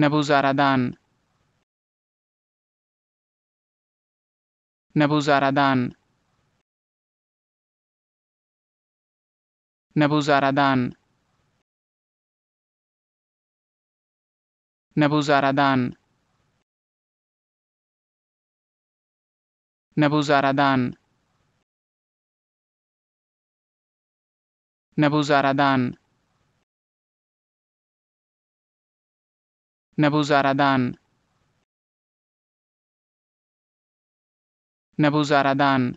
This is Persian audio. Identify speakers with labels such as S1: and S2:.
S1: نبو زارادان نبو زارادان نبو زارادان نبو نبو نبو نبوزردن نبوزردن